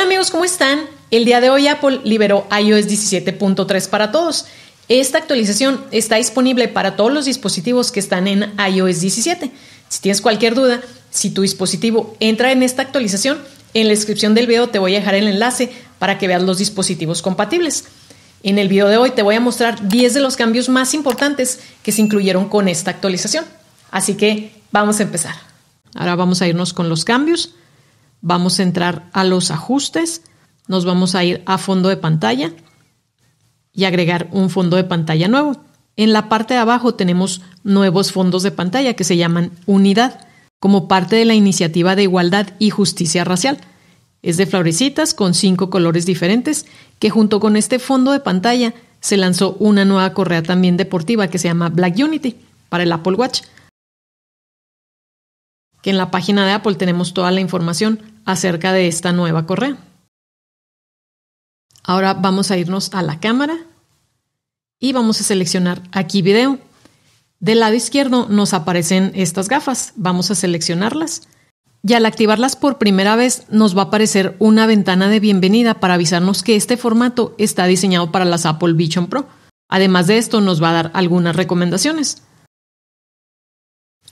Hola amigos, ¿cómo están? El día de hoy Apple liberó iOS 17.3 para todos. Esta actualización está disponible para todos los dispositivos que están en iOS 17. Si tienes cualquier duda, si tu dispositivo entra en esta actualización, en la descripción del video te voy a dejar el enlace para que veas los dispositivos compatibles. En el video de hoy te voy a mostrar 10 de los cambios más importantes que se incluyeron con esta actualización. Así que vamos a empezar. Ahora vamos a irnos con los cambios. Vamos a entrar a los ajustes, nos vamos a ir a fondo de pantalla y agregar un fondo de pantalla nuevo. En la parte de abajo tenemos nuevos fondos de pantalla que se llaman unidad, como parte de la iniciativa de igualdad y justicia racial. Es de florecitas con cinco colores diferentes que junto con este fondo de pantalla se lanzó una nueva correa también deportiva que se llama Black Unity para el Apple Watch que en la página de Apple tenemos toda la información acerca de esta nueva correa. Ahora vamos a irnos a la cámara y vamos a seleccionar aquí video. Del lado izquierdo nos aparecen estas gafas. Vamos a seleccionarlas. Y al activarlas por primera vez nos va a aparecer una ventana de bienvenida para avisarnos que este formato está diseñado para las Apple Vision Pro. Además de esto nos va a dar algunas recomendaciones.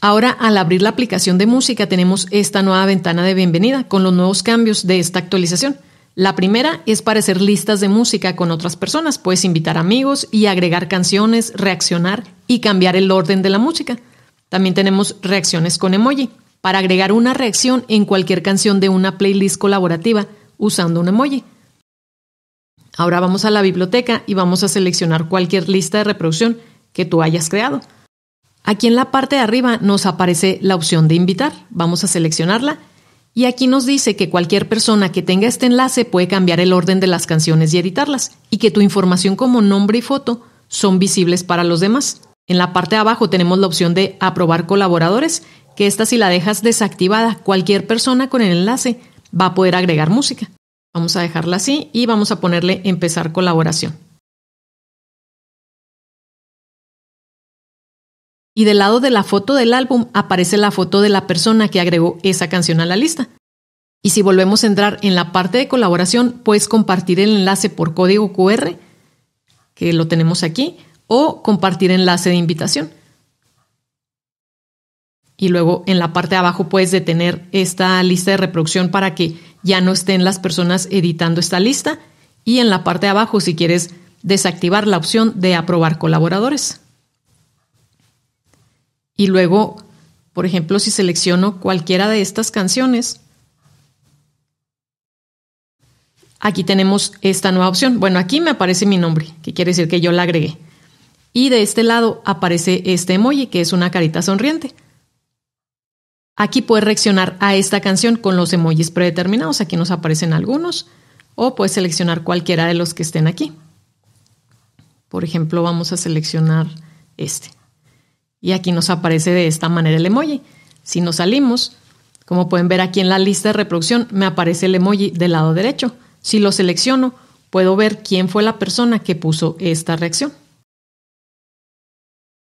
Ahora, al abrir la aplicación de música, tenemos esta nueva ventana de bienvenida con los nuevos cambios de esta actualización. La primera es para hacer listas de música con otras personas. Puedes invitar amigos y agregar canciones, reaccionar y cambiar el orden de la música. También tenemos reacciones con emoji, para agregar una reacción en cualquier canción de una playlist colaborativa usando un emoji. Ahora vamos a la biblioteca y vamos a seleccionar cualquier lista de reproducción que tú hayas creado. Aquí en la parte de arriba nos aparece la opción de invitar. Vamos a seleccionarla y aquí nos dice que cualquier persona que tenga este enlace puede cambiar el orden de las canciones y editarlas y que tu información como nombre y foto son visibles para los demás. En la parte de abajo tenemos la opción de aprobar colaboradores, que esta si la dejas desactivada, cualquier persona con el enlace va a poder agregar música. Vamos a dejarla así y vamos a ponerle empezar colaboración. y del lado de la foto del álbum aparece la foto de la persona que agregó esa canción a la lista. Y si volvemos a entrar en la parte de colaboración, puedes compartir el enlace por código QR, que lo tenemos aquí, o compartir enlace de invitación. Y luego en la parte de abajo puedes detener esta lista de reproducción para que ya no estén las personas editando esta lista. Y en la parte de abajo, si quieres desactivar la opción de aprobar colaboradores. Y luego, por ejemplo, si selecciono cualquiera de estas canciones, aquí tenemos esta nueva opción. Bueno, aquí me aparece mi nombre, que quiere decir que yo la agregué. Y de este lado aparece este emoji, que es una carita sonriente. Aquí puedes reaccionar a esta canción con los emojis predeterminados. Aquí nos aparecen algunos. O puedes seleccionar cualquiera de los que estén aquí. Por ejemplo, vamos a seleccionar este. Y aquí nos aparece de esta manera el emoji. Si nos salimos, como pueden ver aquí en la lista de reproducción, me aparece el emoji del lado derecho. Si lo selecciono, puedo ver quién fue la persona que puso esta reacción.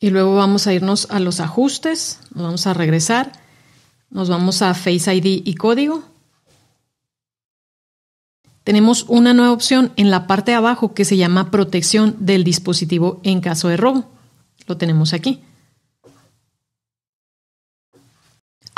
Y luego vamos a irnos a los ajustes, nos vamos a regresar, nos vamos a Face ID y código. Tenemos una nueva opción en la parte de abajo que se llama protección del dispositivo en caso de robo. Lo tenemos aquí.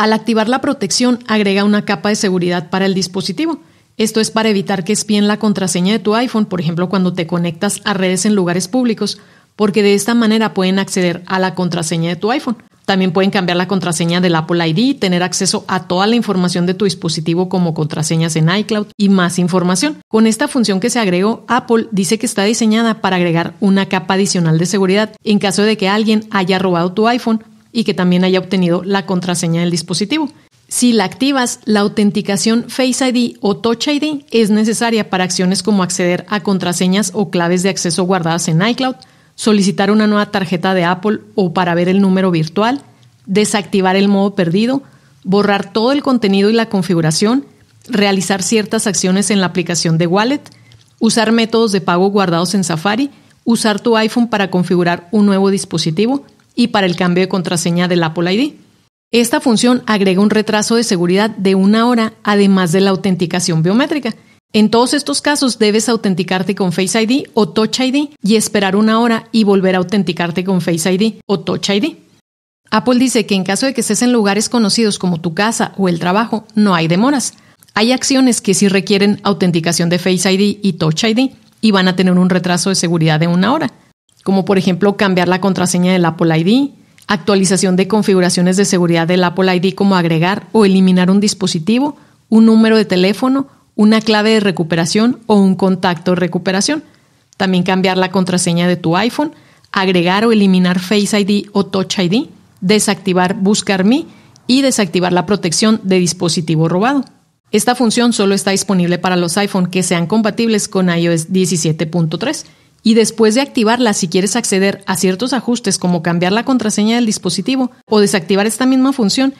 Al activar la protección, agrega una capa de seguridad para el dispositivo. Esto es para evitar que espien la contraseña de tu iPhone, por ejemplo, cuando te conectas a redes en lugares públicos, porque de esta manera pueden acceder a la contraseña de tu iPhone. También pueden cambiar la contraseña del Apple ID, tener acceso a toda la información de tu dispositivo como contraseñas en iCloud y más información. Con esta función que se agregó, Apple dice que está diseñada para agregar una capa adicional de seguridad en caso de que alguien haya robado tu iPhone y que también haya obtenido la contraseña del dispositivo. Si la activas, la autenticación Face ID o Touch ID es necesaria para acciones como acceder a contraseñas o claves de acceso guardadas en iCloud, solicitar una nueva tarjeta de Apple o para ver el número virtual, desactivar el modo perdido, borrar todo el contenido y la configuración, realizar ciertas acciones en la aplicación de Wallet, usar métodos de pago guardados en Safari, usar tu iPhone para configurar un nuevo dispositivo, y para el cambio de contraseña del Apple ID. Esta función agrega un retraso de seguridad de una hora, además de la autenticación biométrica. En todos estos casos debes autenticarte con Face ID o Touch ID y esperar una hora y volver a autenticarte con Face ID o Touch ID. Apple dice que en caso de que estés en lugares conocidos como tu casa o el trabajo, no hay demoras. Hay acciones que sí requieren autenticación de Face ID y Touch ID y van a tener un retraso de seguridad de una hora como por ejemplo cambiar la contraseña del Apple ID, actualización de configuraciones de seguridad del Apple ID como agregar o eliminar un dispositivo, un número de teléfono, una clave de recuperación o un contacto de recuperación. También cambiar la contraseña de tu iPhone, agregar o eliminar Face ID o Touch ID, desactivar Buscar y desactivar la protección de dispositivo robado. Esta función solo está disponible para los iPhone que sean compatibles con iOS 17.3 y después de activarla, si quieres acceder a ciertos ajustes como cambiar la contraseña del dispositivo o desactivar esta misma función,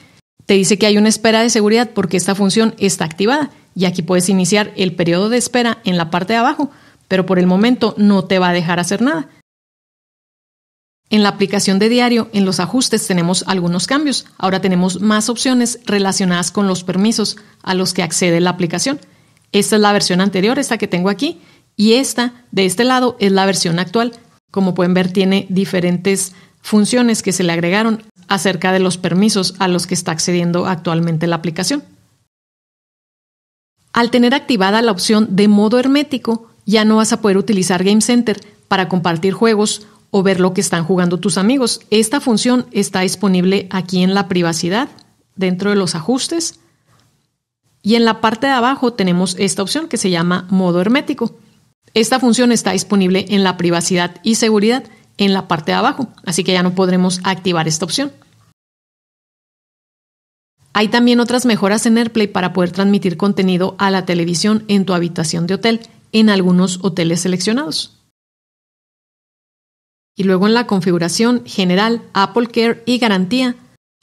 te dice que hay una espera de seguridad porque esta función está activada y aquí puedes iniciar el periodo de espera en la parte de abajo, pero por el momento no te va a dejar hacer nada. En la aplicación de diario, en los ajustes tenemos algunos cambios. Ahora tenemos más opciones relacionadas con los permisos a los que accede la aplicación. Esta es la versión anterior, esta que tengo aquí, y esta, de este lado, es la versión actual. Como pueden ver, tiene diferentes funciones que se le agregaron acerca de los permisos a los que está accediendo actualmente la aplicación. Al tener activada la opción de modo hermético, ya no vas a poder utilizar Game Center para compartir juegos o ver lo que están jugando tus amigos. Esta función está disponible aquí en la privacidad, dentro de los ajustes. Y en la parte de abajo tenemos esta opción que se llama modo hermético. Esta función está disponible en la privacidad y seguridad en la parte de abajo, así que ya no podremos activar esta opción. Hay también otras mejoras en AirPlay para poder transmitir contenido a la televisión en tu habitación de hotel, en algunos hoteles seleccionados. Y luego en la configuración general, Apple Care y garantía,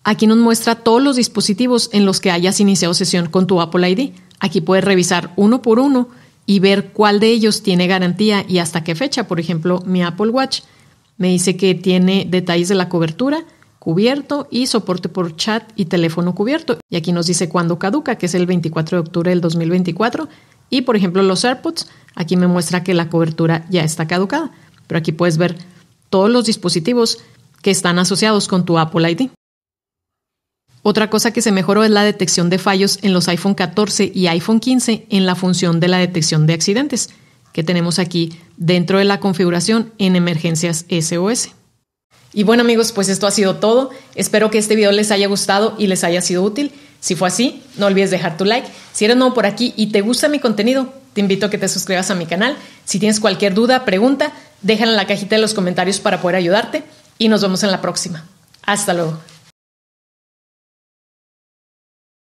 aquí nos muestra todos los dispositivos en los que hayas iniciado sesión con tu Apple ID. Aquí puedes revisar uno por uno y ver cuál de ellos tiene garantía y hasta qué fecha. Por ejemplo, mi Apple Watch me dice que tiene detalles de la cobertura, cubierto y soporte por chat y teléfono cubierto. Y aquí nos dice cuándo caduca, que es el 24 de octubre del 2024. Y por ejemplo, los AirPods, aquí me muestra que la cobertura ya está caducada. Pero aquí puedes ver todos los dispositivos que están asociados con tu Apple ID. Otra cosa que se mejoró es la detección de fallos en los iPhone 14 y iPhone 15 en la función de la detección de accidentes, que tenemos aquí dentro de la configuración en emergencias SOS. Y bueno amigos, pues esto ha sido todo. Espero que este video les haya gustado y les haya sido útil. Si fue así, no olvides dejar tu like. Si eres nuevo por aquí y te gusta mi contenido, te invito a que te suscribas a mi canal. Si tienes cualquier duda, pregunta, déjala en la cajita de los comentarios para poder ayudarte y nos vemos en la próxima. Hasta luego.